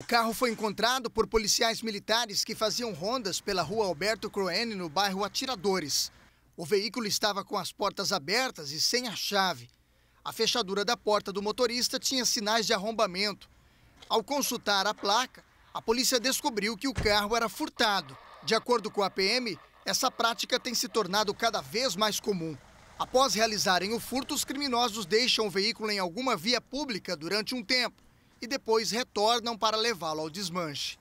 O carro foi encontrado por policiais militares que faziam rondas pela rua Alberto Croene, no bairro Atiradores. O veículo estava com as portas abertas e sem a chave. A fechadura da porta do motorista tinha sinais de arrombamento. Ao consultar a placa, a polícia descobriu que o carro era furtado. De acordo com a PM, essa prática tem se tornado cada vez mais comum. Após realizarem o furto, os criminosos deixam o veículo em alguma via pública durante um tempo e depois retornam para levá-lo ao desmanche.